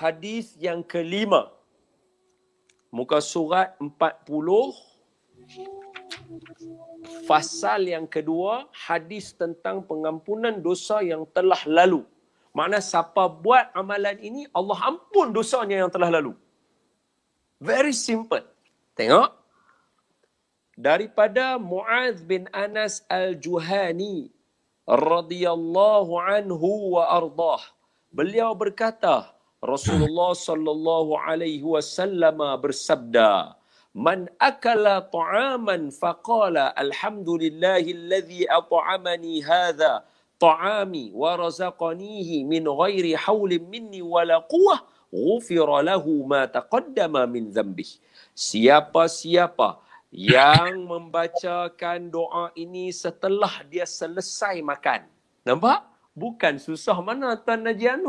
hadis yang kelima muka surat 40 fasal yang kedua hadis tentang pengampunan dosa yang telah lalu mana siapa buat amalan ini Allah ampun dosanya yang telah lalu very simple tengok daripada Muaz bin Anas al-Juhani radhiyallahu anhu wa ardah beliau berkata Rasulullah sallallahu alaihi wasallam bersabda, "Man akala ta'aman faqala alhamdulillahilladzi at'amani hadha ta'ami wa razaqanihi min ghairi haulin minni wala quwwah" ghufira lahu ma taqaddama min dhanbih siapa siapa yang membacakan doa ini setelah dia selesai makan nampak bukan susah mana tuan Najib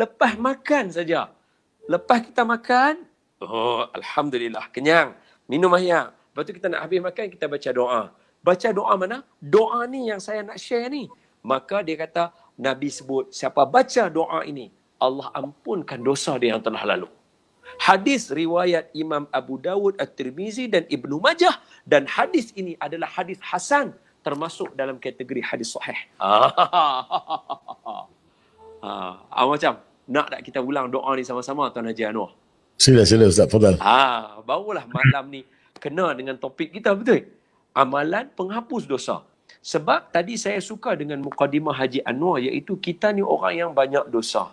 lepas makan saja. Lepas kita makan, oh alhamdulillah kenyang. Minum air. Lepas tu kita nak habis makan kita baca doa. Baca doa mana? Doa ni yang saya nak share ni. Maka dia kata Nabi sebut siapa baca doa ini, Allah ampunkan dosa dia yang telah lalu. Hadis riwayat Imam Abu Dawud At-Tirmizi dan Ibnu Majah dan hadis ini adalah hadis hasan termasuk dalam kategori hadis sahih. Ah, macam nak tak kita ulang doa ni sama-sama Tuan Haji Anwar? Sila sila Ustaz Fadal. Ha, barulah malam ni kena dengan topik kita betul. Amalan penghapus dosa. Sebab tadi saya suka dengan mukadimah Haji Anwar iaitu kita ni orang yang banyak dosa.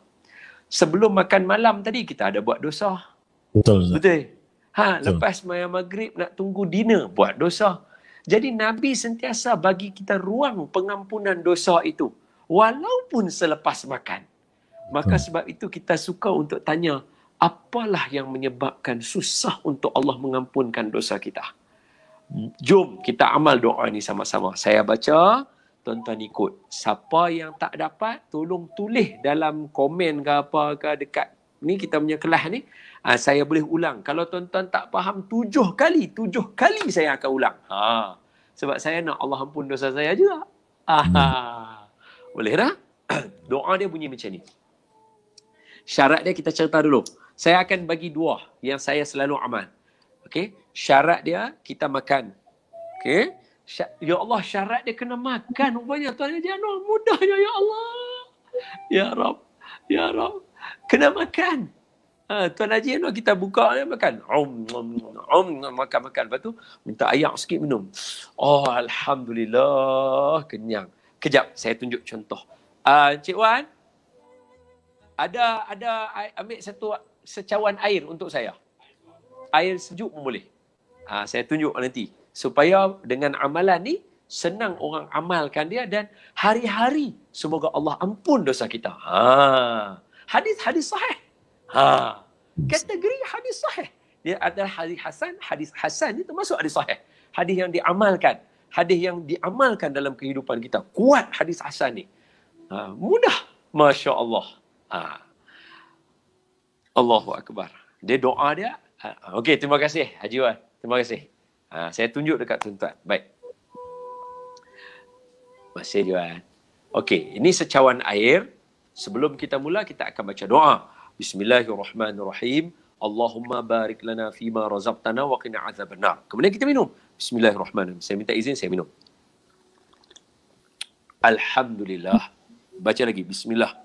Sebelum makan malam tadi kita ada buat dosa. Betul. Betul. betul? Ha, betul. lepas maya maghrib nak tunggu dinner buat dosa. Jadi Nabi sentiasa bagi kita ruang pengampunan dosa itu walaupun selepas makan. Maka sebab itu kita suka untuk tanya, apalah yang menyebabkan susah untuk Allah mengampunkan dosa kita? Jom kita amal doa ini sama-sama. Saya baca, tuan-tuan ikut. Siapa yang tak dapat, tolong tulis dalam komen ke apa ke dekat ni kita punya kelas ni. Ha, saya boleh ulang. Kalau tuan-tuan tak faham, tujuh kali. Tujuh kali saya akan ulang. Ha. Sebab saya nak Allah ampun dosa saya juga. Ha. Hmm. Boleh dah? Doa dia bunyi macam ni. Syarat dia kita cerita dulu. Saya akan bagi dua yang saya selalu amal. Okey, syarat dia kita makan. Okey. Ya Allah syarat dia kena makan rupanya tuan dia no mudah ya ya Allah. Ya Rab, ya Rab. Kena makan. Ha, Tuan Haji no kita buka ya, makan. Om, om, om, makan, makan. Lepas tu, minta air sikit minum. Oh, Alhamdulillah. Kenyang. Kejap, saya tunjuk contoh. Uh, Cik Wan, ada ada ambil satu secawan air untuk saya. Air sejuk pun boleh. Uh, saya tunjuk nanti. Supaya dengan amalan ni, senang orang amalkan dia dan hari-hari semoga Allah ampun dosa kita. Ha. Ah, Hadis-hadis sahih. Ha. Kategori hadis sahih. Dia adalah hadis hasan, hadis hasan itu masuk hadis sahih. Hadis yang diamalkan hadis yang diamalkan dalam kehidupan kita. Kuat hadis Hasan ni. Ha, mudah. Masya Allah. Ha. Allahu Akbar. Dia doa dia. Ha. Okey, terima kasih Haji Wan. Terima kasih. Ha, saya tunjuk dekat tuan-tuan. Baik. Masih Johan. Okey, ini secawan air. Sebelum kita mula, kita akan baca doa. Bismillahirrahmanirrahim. Allahumma barik lana fima razabtana wa qina azabana. Kemudian kita minum. Bismillahirrahmanirrahim. Saya minta izin, saya minum. Alhamdulillah. Baca lagi. Bismillah.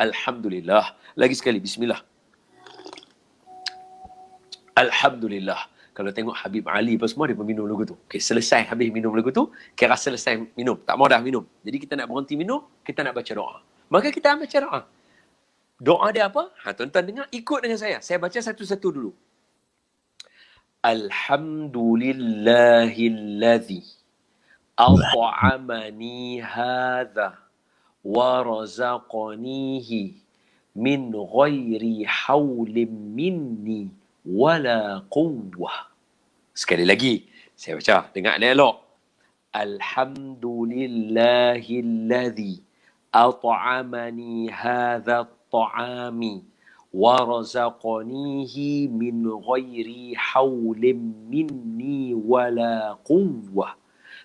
Alhamdulillah. Lagi sekali. Bismillah. Alhamdulillah. Kalau tengok Habib Ali apa semua, dia pun minum lagu tu. Okay, selesai habis minum lagu tu, kira selesai minum. Tak mahu dah minum. Jadi kita nak berhenti minum, kita nak baca doa. Maka kita baca doa. Doa dia apa? Ha, tuan-tuan dengar, ikut dengan saya. Saya baca satu-satu dulu. Alhamdulillahilladzi at'amani hadza wa razaqanihi min ghairi haulim minni wala quwwah. Sekali lagi saya baca dengar ni elok. Alhamdulillahilladzi at'amani hadza at'ami ورزقنيه من غير حول مني ولا قوة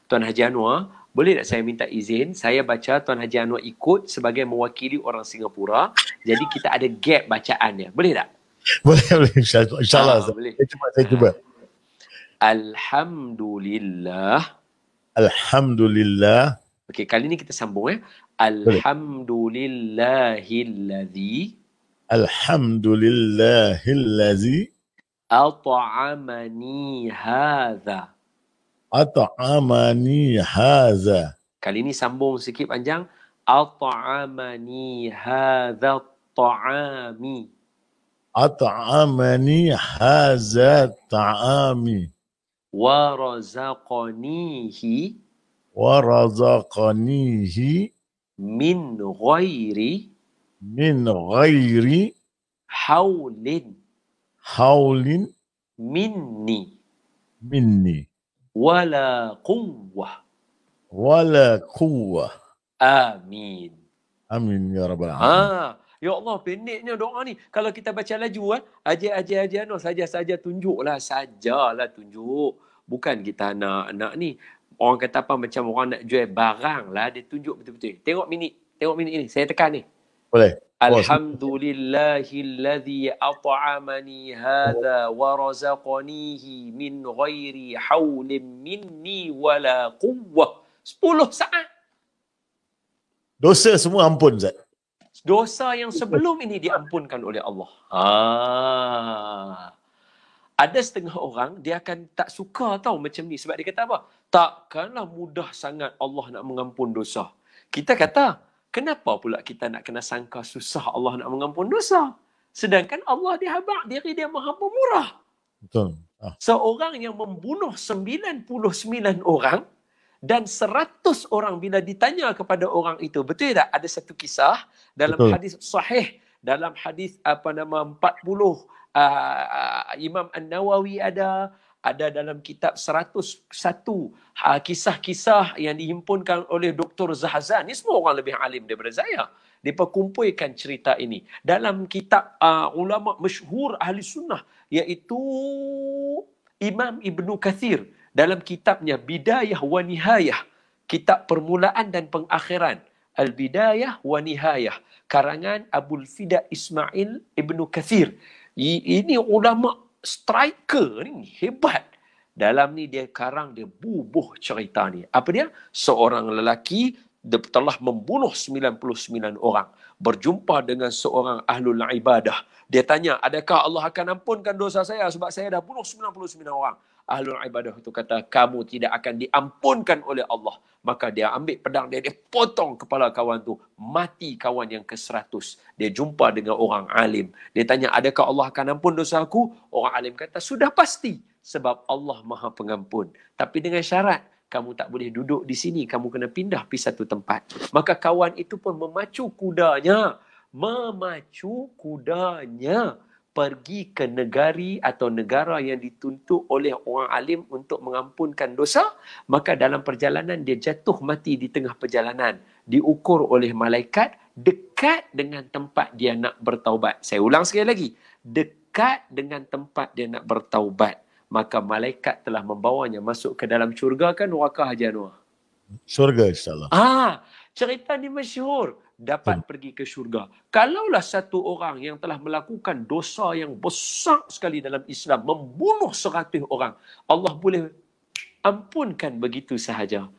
Tuan Haji Anwar, boleh tak saya minta izin? Saya baca Tuan Haji Anwar ikut sebagai mewakili orang Singapura. Jadi kita ada gap bacaannya. Boleh tak? Boleh, boleh. InsyaAllah. Ah, boleh. Saya cuba, saya cuba. Alhamdulillah. Alhamdulillah. Okey, kali ni kita sambung ya. Alhamdulillahilladzi. Boleh. الحمد لله الذي أطعمني هذا أطعمني هذا كاليني ini سكيب أنجان أطعمني هذا الطعام أطعمني هذا الطعام ورزقنيه ورزقنيه من غيري min ghairi haulin haulin minni minni wala quwwah wala quwwah amin amin ya rabbal alamin ha ya allah pendeknya doa ni kalau kita baca laju eh aje aje aje no saja saja tunjuklah sajalah tunjuk bukan kita nak nak ni orang kata apa macam orang nak jual barang lah dia tunjuk betul-betul tengok minit tengok minit ini saya tekan ni boleh. Alhamdulillahilladzi at'amani hadha wa razaqanihi min ghairi hawlin minni wala quwwah. 10 saat. Dosa semua ampun, Zat. Dosa yang sebelum ini diampunkan oleh Allah. Ha. Ada setengah orang, dia akan tak suka tau macam ni. Sebab dia kata apa? Takkanlah mudah sangat Allah nak mengampun dosa. Kita kata, kenapa pula kita nak kena sangka susah Allah nak mengampun dosa? Sedangkan Allah dia habaq diri dia maha pemurah. Betul. Ah. Seorang yang membunuh 99 orang dan 100 orang bila ditanya kepada orang itu, betul tak? Ada satu kisah dalam betul. hadis sahih, dalam hadis apa nama 40 uh, uh, Imam An-Nawawi ada, ada dalam kitab 101 ha, kisah-kisah yang dihimpunkan oleh Dr. Zahazan. Ini semua orang lebih alim daripada saya. Mereka kumpulkan cerita ini. Dalam kitab uh, ulama masyhur ahli sunnah iaitu Imam Ibn Kathir dalam kitabnya Bidayah wa Nihayah. Kitab permulaan dan pengakhiran. Al-Bidayah wa Nihayah. Karangan Abu Fida Ismail Ibn Kathir. Ini ulama' striker ni hebat. Dalam ni dia karang dia bubuh cerita ni. Apa dia? Seorang lelaki telah membunuh 99 orang. Berjumpa dengan seorang ahlul ibadah. Dia tanya, adakah Allah akan ampunkan dosa saya sebab saya dah bunuh 99 orang? ahlul ibadah itu kata kamu tidak akan diampunkan oleh Allah maka dia ambil pedang dia dia potong kepala kawan tu mati kawan yang ke-100 dia jumpa dengan orang alim dia tanya adakah Allah akan ampun dosa aku orang alim kata sudah pasti sebab Allah Maha Pengampun tapi dengan syarat kamu tak boleh duduk di sini kamu kena pindah pi satu tempat maka kawan itu pun memacu kudanya memacu kudanya pergi ke negari atau negara yang dituntut oleh orang alim untuk mengampunkan dosa, maka dalam perjalanan dia jatuh mati di tengah perjalanan. Diukur oleh malaikat dekat dengan tempat dia nak bertaubat. Saya ulang sekali lagi. Dekat dengan tempat dia nak bertaubat. Maka malaikat telah membawanya masuk ke dalam syurga kan wakah Januar. Syurga insyaAllah. Ah, cerita ni masyur dapat hmm. pergi ke syurga. Kalaulah satu orang yang telah melakukan dosa yang besar sekali dalam Islam, membunuh seratus orang, Allah boleh ampunkan begitu sahaja.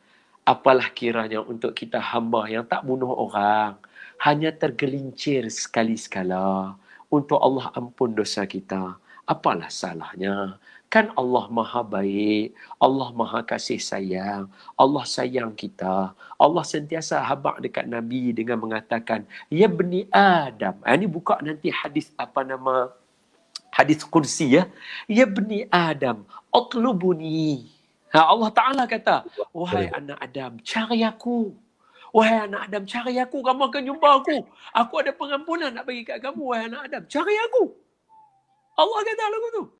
Apalah kiranya untuk kita hamba yang tak bunuh orang, hanya tergelincir sekali-sekala untuk Allah ampun dosa kita. Apalah salahnya kan Allah maha baik, Allah maha kasih sayang, Allah sayang kita. Allah sentiasa habak dekat Nabi dengan mengatakan, Ya bni Adam. Ah, ini buka nanti hadis apa nama, hadis kursi ya. Ya bni Adam, Atlubuni. Ha, Allah Ta'ala kata, Wahai anak Adam, cari aku. Wahai anak Adam, cari aku. Kamu akan jumpa aku. Aku ada pengampunan nak bagi kat kamu. Wahai anak Adam, cari aku. Allah kata lagu tu.